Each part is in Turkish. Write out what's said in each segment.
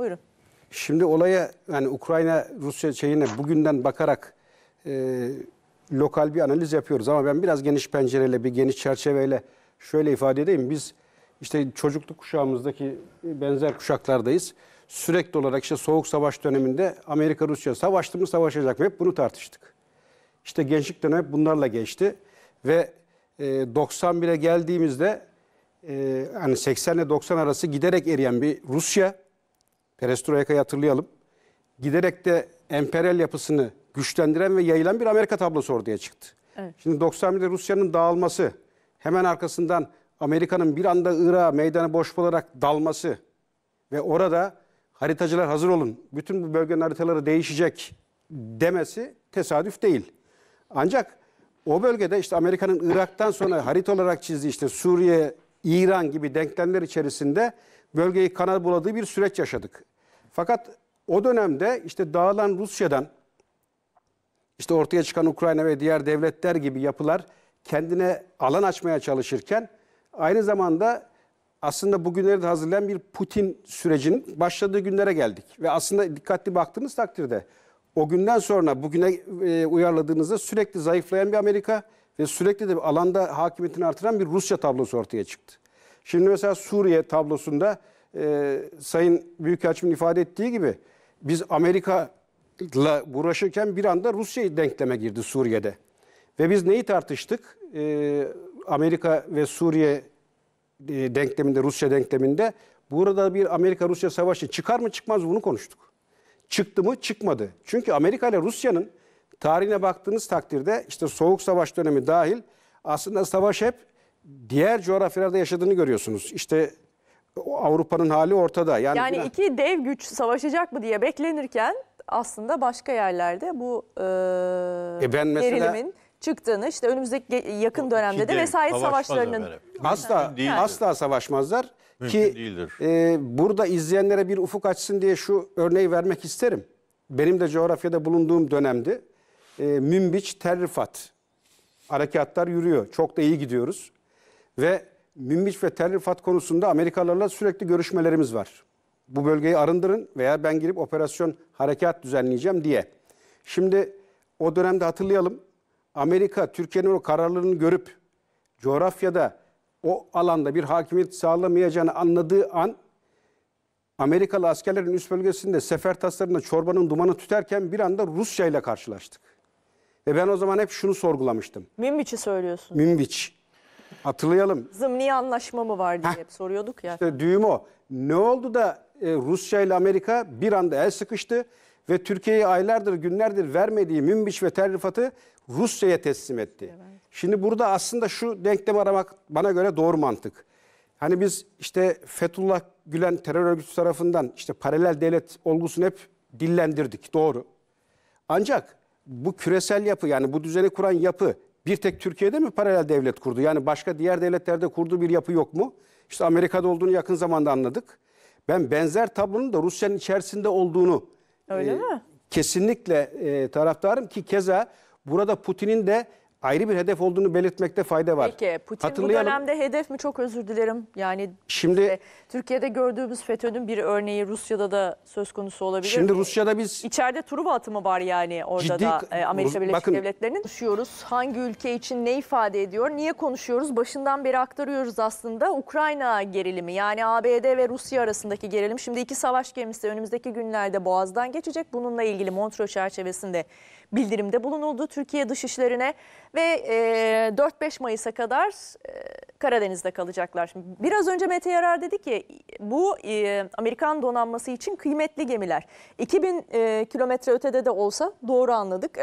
Buyurun. Şimdi olaya yani Ukrayna Rusya şeyine bugünden bakarak e, lokal bir analiz yapıyoruz ama ben biraz geniş pencereyle bir geniş çerçeveyle şöyle ifade edeyim. Biz işte çocukluk kuşağımızdaki benzer kuşaklardayız. Sürekli olarak işte soğuk savaş döneminde Amerika Rusya savaştı mı savaşacak mı hep bunu tartıştık. İşte gençlik dönemi bunlarla geçti ve e, 91'e geldiğimizde e, hani 80 ile 90 arası giderek eriyen bir Rusya Perestroika'yı hatırlayalım. Giderek de emperyal yapısını güçlendiren ve yayılan bir Amerika tablosu ortaya çıktı. Evet. Şimdi 91'de Rusya'nın dağılması, hemen arkasından Amerika'nın bir anda Irak'a meydanı boş olarak dalması ve orada haritacılar hazır olun, bütün bu bölgenin haritaları değişecek demesi tesadüf değil. Ancak o bölgede işte Amerika'nın Irak'tan sonra harita olarak çizdiği işte Suriye, İran gibi denklemler içerisinde bölgeyi kanal buladığı bir süreç yaşadık. Fakat o dönemde işte dağılan Rusya'dan işte ortaya çıkan Ukrayna ve diğer devletler gibi yapılar kendine alan açmaya çalışırken aynı zamanda aslında bugünleri de hazırlayan bir Putin sürecinin başladığı günlere geldik. Ve aslında dikkatli baktığınız takdirde o günden sonra bugüne e, uyarladığınızda sürekli zayıflayan bir Amerika ve sürekli de alanda hakimiyetini artıran bir Rusya tablosu ortaya çıktı. Şimdi mesela Suriye tablosunda e, Sayın Büyükelçim'in ifade ettiği gibi biz Amerika'la uğraşırken bir anda Rusya denkleme girdi Suriye'de. Ve biz neyi tartıştık? E, Amerika ve Suriye e, denkleminde, Rusya denkleminde burada bir Amerika-Rusya savaşı çıkar mı çıkmaz bunu konuştuk. Çıktı mı çıkmadı. Çünkü Amerika ile Rusya'nın tarihine baktığınız takdirde işte Soğuk Savaş dönemi dahil aslında savaş hep diğer coğrafyalarda yaşadığını görüyorsunuz. İşte Avrupa'nın hali ortada. Yani, yani iki dev güç savaşacak mı diye beklenirken aslında başka yerlerde bu e, e mesela, gerilimin çıktığını işte önümüzdeki yakın dönemde de vesayet savaşlarının asla yani. asla savaşmazlar Mümkün ki e, burada izleyenlere bir ufuk açsın diye şu örneği vermek isterim. Benim de coğrafyada bulunduğum dönemde e, Münbiç Terrifat harekatlar yürüyor. Çok da iyi gidiyoruz. Ve Münbiç ve Tel Rifat konusunda Amerikalılarla sürekli görüşmelerimiz var. Bu bölgeyi arındırın veya ben girip operasyon harekat düzenleyeceğim diye. Şimdi o dönemde hatırlayalım Amerika Türkiye'nin o kararlarını görüp coğrafyada o alanda bir hakimiyet sağlamayacağını anladığı an Amerikalı askerlerin üst bölgesinde sefer taslarında çorbanın dumanı tüterken bir anda Rusya ile karşılaştık. Ve ben o zaman hep şunu sorgulamıştım. Münbiç'i söylüyorsun. Münbiç. Hatırlayalım. Zımni anlaşma mı var diye Heh. hep soruyorduk ya. İşte düğüm o. Ne oldu da e, Rusya ile Amerika bir anda el sıkıştı ve Türkiye'yi aylardır günlerdir vermediği münbiş ve terrifatı Rusya'ya teslim etti. Evet. Şimdi burada aslında şu denklem aramak bana göre doğru mantık. Hani biz işte Fethullah Gülen terör örgütü tarafından işte paralel devlet olgusunu hep dillendirdik doğru. Ancak bu küresel yapı yani bu düzeni kuran yapı bir tek Türkiye'de mi paralel devlet kurdu? Yani başka diğer devletlerde kurduğu bir yapı yok mu? İşte Amerika'da olduğunu yakın zamanda anladık. Ben benzer tablonun da Rusya'nın içerisinde olduğunu Öyle e, mi? kesinlikle e, taraftarım ki keza burada Putin'in de ayrı bir hedef olduğunu belirtmekte fayda var. Peki Putin Hatırlayalım. bu dönemde hedef mi çok özür dilerim. Yani şimdi işte, Türkiye'de gördüğümüz FETÖ'nün bir örneği Rusya'da da söz konusu olabilir. Şimdi Rusya'da biz içeride Truva atımı var yani orada ciddi, da e, Amerika Birleşik bakın, Devletleri'nin konuşuyoruz. Hangi ülke için ne ifade ediyor? Niye konuşuyoruz? Başından beri aktarıyoruz aslında Ukrayna gerilimi. Yani ABD ve Rusya arasındaki gerilim. Şimdi iki savaş gemisi önümüzdeki günlerde Boğaz'dan geçecek. Bununla ilgili Montreux çerçevesinde bildirimde bulunuldu Türkiye Dışişleri'ne ve 4-5 Mayıs'a kadar Karadeniz'de kalacaklar. Şimdi biraz önce Mete Yarar dedi ki bu e, Amerikan donanması için kıymetli gemiler. 2000 e, kilometre ötede de olsa doğru anladık. E,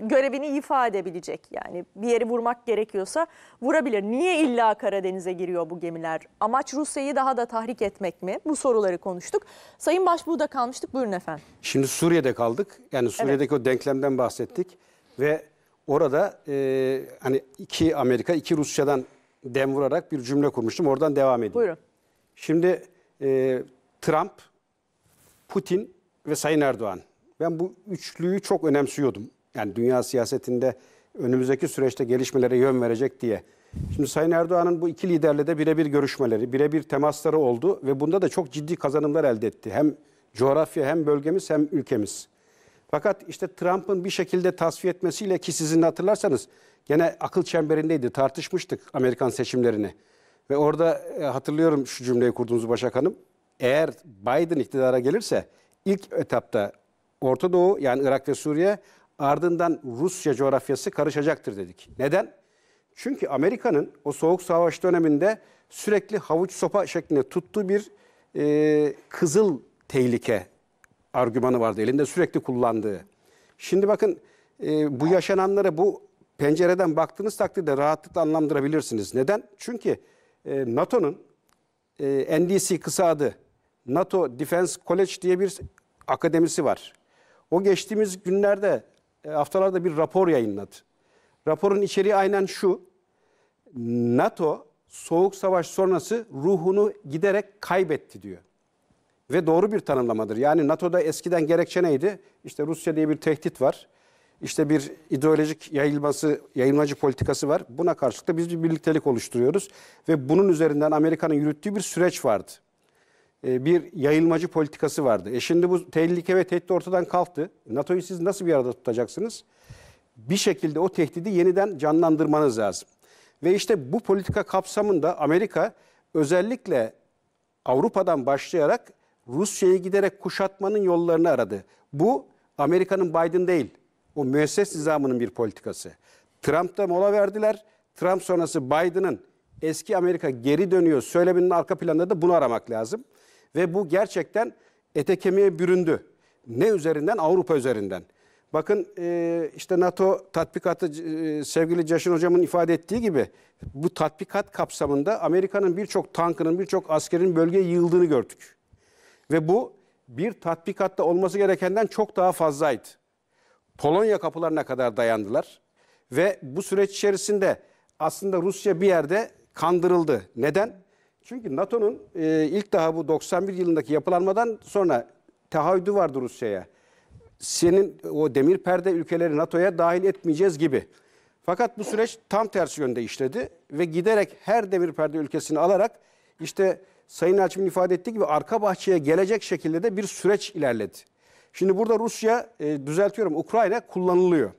görevini ifade edebilecek. Yani bir yeri vurmak gerekiyorsa vurabilir. Niye illa Karadeniz'e giriyor bu gemiler? Amaç Rusya'yı daha da tahrik etmek mi? Bu soruları konuştuk. Sayın Başbuğ'da kalmıştık. Buyurun efendim. Şimdi Suriye'de kaldık. Yani Suriye'deki evet. o denklemden bahsettik. Ve orada e, hani iki Amerika, iki Rusya'dan dem vurarak bir cümle kurmuştum. Oradan devam edeyim. Buyurun. Şimdi e, Trump, Putin ve Sayın Erdoğan. Ben bu üçlüyü çok önemsiyordum. Yani dünya siyasetinde önümüzdeki süreçte gelişmelere yön verecek diye. Şimdi Sayın Erdoğan'ın bu iki liderle de birebir görüşmeleri, birebir temasları oldu ve bunda da çok ciddi kazanımlar elde etti. Hem coğrafya hem bölgemiz hem ülkemiz. Fakat işte Trump'ın bir şekilde tasfiye etmesiyle ki sizin hatırlarsanız gene akıl çemberindeydi tartışmıştık Amerikan seçimlerini. Ve orada e, hatırlıyorum şu cümleyi kurduğunuz Başak Hanım. Eğer Biden iktidara gelirse ilk etapta Orta Doğu yani Irak ve Suriye ardından Rusya coğrafyası karışacaktır dedik. Neden? Çünkü Amerika'nın o soğuk savaş döneminde sürekli havuç sopa şeklinde tuttuğu bir e, kızıl tehlike argümanı vardı elinde sürekli kullandığı. Şimdi bakın e, bu yaşananlara bu pencereden baktığınız takdirde rahatlıkla anlamlandırabilirsiniz. Neden? Çünkü e, NATO'nun e, NDC kısa adı NATO Defense College diye bir akademisi var. O geçtiğimiz günlerde e, haftalarda bir rapor yayınladı. Raporun içeriği aynen şu. NATO soğuk savaş sonrası ruhunu giderek kaybetti diyor ve doğru bir tanımlamadır. Yani NATO'da eskiden gerekçe neydi? İşte Rusya diye bir tehdit var. İşte bir ideolojik yayılması, yayılmacı politikası var. Buna karşılık da biz bir birliktelik oluşturuyoruz. Ve bunun üzerinden Amerika'nın yürüttüğü bir süreç vardı. Ee, bir yayılmacı politikası vardı. E şimdi bu tehlike ve tehdit ortadan kalktı. NATO'yu siz nasıl bir arada tutacaksınız? Bir şekilde o tehdidi yeniden canlandırmanız lazım. Ve işte bu politika kapsamında Amerika özellikle Avrupa'dan başlayarak Rusya'yı giderek kuşatmanın yollarını aradı. Bu Amerika'nın Biden değil. O müesses nizamının bir politikası. Trump'ta mola verdiler. Trump sonrası Biden'ın eski Amerika geri dönüyor söyleminin arka planında da bunu aramak lazım. Ve bu gerçekten ete kemiğe büründü. Ne üzerinden? Avrupa üzerinden. Bakın e, işte NATO tatbikatı e, sevgili Caşın hocamın ifade ettiği gibi bu tatbikat kapsamında Amerika'nın birçok tankının birçok askerin bölgeye yığıldığını gördük. Ve bu bir tatbikatta olması gerekenden çok daha fazlaydı. Polonya kapılarına kadar dayandılar. Ve bu süreç içerisinde aslında Rusya bir yerde kandırıldı. Neden? Çünkü NATO'nun e, ilk daha bu 91 yılındaki yapılanmadan sonra taahhüdü vardı Rusya'ya. Senin o demir perde ülkeleri NATO'ya dahil etmeyeceğiz gibi. Fakat bu süreç tam tersi yönde işledi ve giderek her demir perde ülkesini alarak işte Sayın Açım'ın ifade ettiği gibi arka bahçeye gelecek şekilde de bir süreç ilerledi. Şimdi burada Rusya, e, düzeltiyorum Ukrayna kullanılıyor.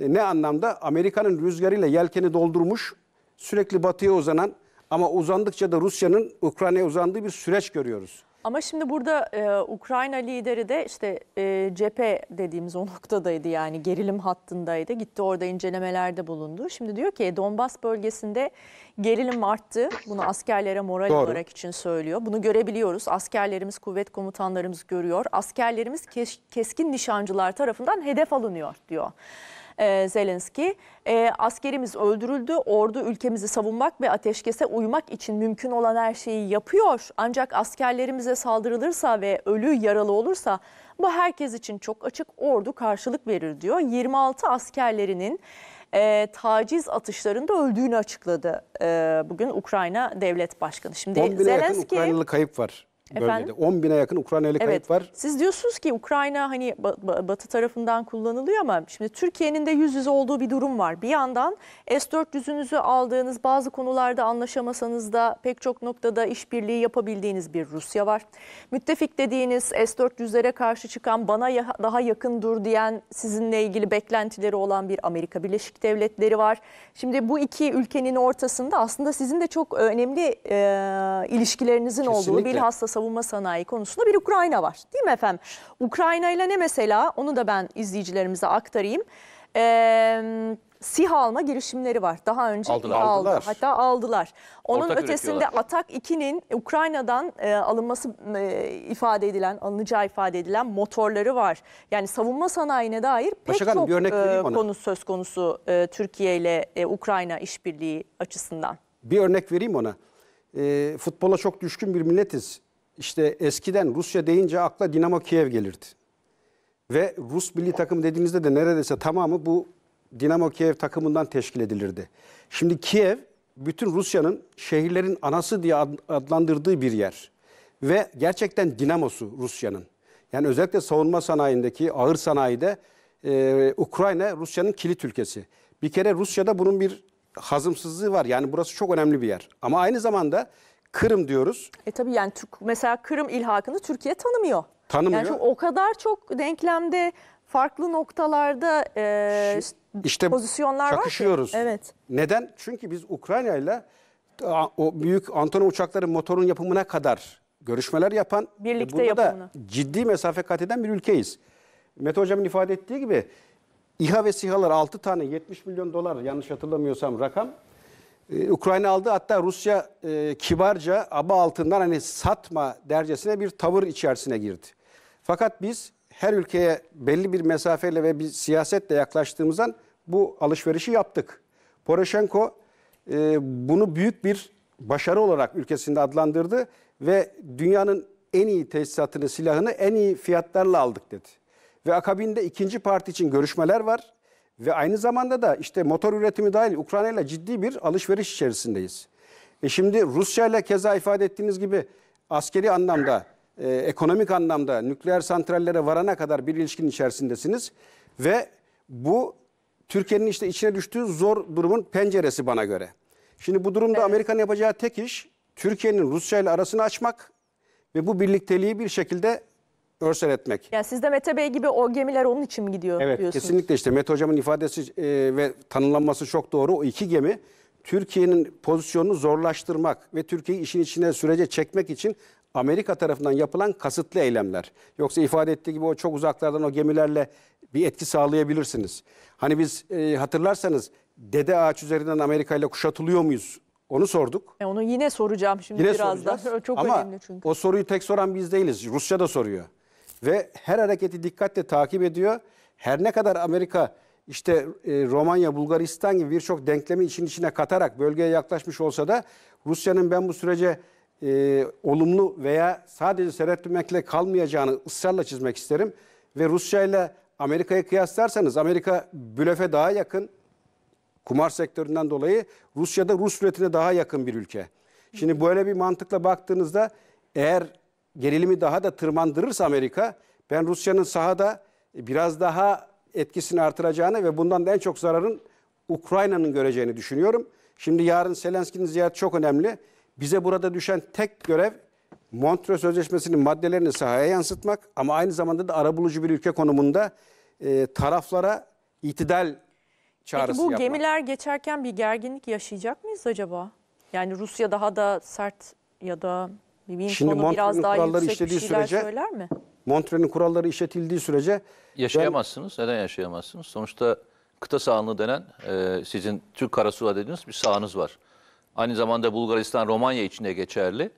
E, ne anlamda? Amerika'nın rüzgarıyla yelkeni doldurmuş, sürekli batıya uzanan ama uzandıkça da Rusya'nın Ukrayna'ya uzandığı bir süreç görüyoruz. Ama şimdi burada e, Ukrayna lideri de işte e, cephe dediğimiz o noktadaydı yani gerilim hattındaydı. Gitti orada incelemelerde bulundu. Şimdi diyor ki Donbas bölgesinde gerilim arttı. Bunu askerlere moral Doğru. olarak için söylüyor. Bunu görebiliyoruz. Askerlerimiz, kuvvet komutanlarımız görüyor. Askerlerimiz kes, keskin nişancılar tarafından hedef alınıyor diyor. E, Zelenski. E, askerimiz öldürüldü. Ordu ülkemizi savunmak ve ateşkese uymak için mümkün olan her şeyi yapıyor. Ancak askerlerimize saldırılırsa ve ölü yaralı olursa bu herkes için çok açık ordu karşılık verir diyor. 26 askerlerinin e, taciz atışlarında öldüğünü açıkladı e, bugün Ukrayna Devlet Başkanı. Şimdi Zelenski, yakın Ukraynalı kayıp var bölgede. 10 bine yakın Ukraynalı evet. var. Siz diyorsunuz ki Ukrayna hani batı tarafından kullanılıyor ama şimdi Türkiye'nin de yüz yüze olduğu bir durum var. Bir yandan S-400'ünüzü aldığınız bazı konularda anlaşamasanız da pek çok noktada işbirliği yapabildiğiniz bir Rusya var. Müttefik dediğiniz S-400'lere karşı çıkan bana daha yakın dur diyen sizinle ilgili beklentileri olan bir Amerika Birleşik Devletleri var. Şimdi bu iki ülkenin ortasında aslında sizin de çok e, önemli e, ilişkilerinizin Kesinlikle. olduğu bilhassa savunma savunma sanayi konusunda bir Ukrayna var. Değil mi efendim? Ukrayna ile ne mesela onu da ben izleyicilerimize aktarayım. Ee, SİHA alma girişimleri var. Daha önce aldılar. Aldı, aldılar. hatta aldılar. Onun Ortak ötesinde Atak 2'nin Ukrayna'dan e, alınması e, ifade edilen, alınacağı ifade edilen motorları var. Yani savunma sanayine dair pek Başak çok Hanım, e, konu söz konusu e, Türkiye ile e, Ukrayna işbirliği açısından. Bir örnek vereyim ona. E, futbola çok düşkün bir milletiz işte eskiden Rusya deyince akla Dinamo Kiev gelirdi. Ve Rus milli takım dediğinizde de neredeyse tamamı bu Dinamo Kiev takımından teşkil edilirdi. Şimdi Kiev bütün Rusya'nın şehirlerin anası diye adlandırdığı bir yer. Ve gerçekten dinamosu Rusya'nın. Yani özellikle savunma sanayindeki ağır sanayide e, Ukrayna Rusya'nın kilit ülkesi. Bir kere Rusya'da bunun bir hazımsızlığı var. Yani burası çok önemli bir yer. Ama aynı zamanda Kırım diyoruz. E tabii yani Türk, mesela Kırım ilhakını Türkiye tanımıyor. Tanımıyor. Yani çünkü o kadar çok denklemde farklı noktalarda e, işte pozisyonlar çakışıyoruz. var. Ki. Evet. Neden? Çünkü biz Ukrayna ile o büyük Antonov uçakların motorun yapımına kadar görüşmeler yapan birlikte burada yapımını. ciddi mesafe kat eden bir ülkeyiz. Mete hocamın ifade ettiği gibi İHA ve SİHA'lar 6 tane 70 milyon dolar yanlış hatırlamıyorsam rakam ee, Ukrayna aldı hatta Rusya e, kibarca aba altından hani satma dercesine bir tavır içerisine girdi. Fakat biz her ülkeye belli bir mesafeyle ve bir siyasetle yaklaştığımızdan bu alışverişi yaptık. Poroshenko e, bunu büyük bir başarı olarak ülkesinde adlandırdı ve dünyanın en iyi tesisatını, silahını en iyi fiyatlarla aldık dedi. Ve akabinde ikinci parti için görüşmeler var. Ve aynı zamanda da işte motor üretimi dahil Ukrayna ile ciddi bir alışveriş içerisindeyiz. E şimdi Rusya ile keza ifade ettiğiniz gibi askeri anlamda, e, ekonomik anlamda nükleer santrallere varana kadar bir ilişkin içerisindesiniz. Ve bu Türkiye'nin işte içine düştüğü zor durumun penceresi bana göre. Şimdi bu durumda evet. Amerika'nın yapacağı tek iş Türkiye'nin Rusya ile arasını açmak ve bu birlikteliği bir şekilde örsel etmek. Yani sizde Mete Bey gibi o gemiler onun için mi gidiyor evet, diyorsunuz? Kesinlikle işte Mete Hocam'ın ifadesi e, ve tanımlanması çok doğru. O iki gemi Türkiye'nin pozisyonunu zorlaştırmak ve Türkiye'yi işin içine sürece çekmek için Amerika tarafından yapılan kasıtlı eylemler. Yoksa ifade ettiği gibi o çok uzaklardan o gemilerle bir etki sağlayabilirsiniz. Hani biz e, hatırlarsanız Dede Ağaç üzerinden Amerika ile kuşatılıyor muyuz? Onu sorduk. E onu yine soracağım şimdi yine daha. Çok Ama önemli çünkü. o soruyu tek soran biz değiliz. Rusya da soruyor ve her hareketi dikkatle takip ediyor. Her ne kadar Amerika işte e, Romanya, Bulgaristan gibi birçok denklemi için içine katarak bölgeye yaklaşmış olsa da Rusya'nın ben bu sürece e, olumlu veya sadece seyretmekle kalmayacağını ısrarla çizmek isterim. Ve Rusya ile Amerika'yı kıyaslarsanız Amerika blöfe daha yakın kumar sektöründen dolayı Rusya'da Rus üretine daha yakın bir ülke. Şimdi böyle bir mantıkla baktığınızda eğer gerilimi daha da tırmandırırsa Amerika ben Rusya'nın sahada biraz daha etkisini artıracağını ve bundan da en çok zararın Ukrayna'nın göreceğini düşünüyorum. Şimdi yarın Zelenski'nin ziyareti çok önemli. Bize burada düşen tek görev Montreux Sözleşmesi'nin maddelerini sahaya yansıtmak ama aynı zamanda da arabulucu bir ülke konumunda e, taraflara itidal çağrısı Peki bu yapmak. gemiler geçerken bir gerginlik yaşayacak mıyız acaba? Yani Rusya daha da sert ya da Şimdi Montreal'in kuralları işlediği sürece mi? kuralları işletildiği sürece yaşayamazsınız. Ben, Neden yaşayamazsınız? Sonuçta kıta sahanlığı denen e, sizin Türk karasuda dediğiniz bir sahanız var. Aynı zamanda Bulgaristan, Romanya içinde geçerli.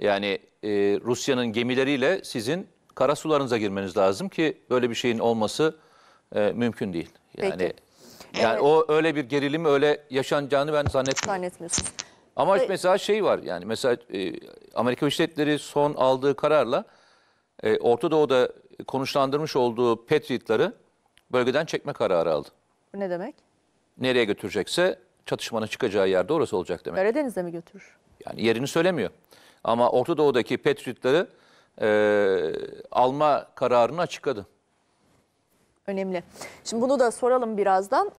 Yani e, Rusya'nın gemileriyle sizin Karasularınıza girmeniz lazım ki böyle bir şeyin olması e, mümkün değil. Yani Peki. yani evet. o öyle bir gerilim öyle yaşanacağını ben zannetmiyorum. Zannetmiyorsunuz. Ama Ve... mesela şey var yani mesela e, Amerika Birleşik Devletleri son aldığı kararla e, Orta Doğu'da konuşlandırmış olduğu Patriot'ları bölgeden çekme kararı aldı. Bu ne demek? Nereye götürecekse çatışmanın çıkacağı yerde orası olacak demek. Karadeniz'e mi götürür? Yani yerini söylemiyor. Ama Orta Doğu'daki Patriot'ları e, alma kararını açıkladı. Önemli. Şimdi bunu da soralım birazdan.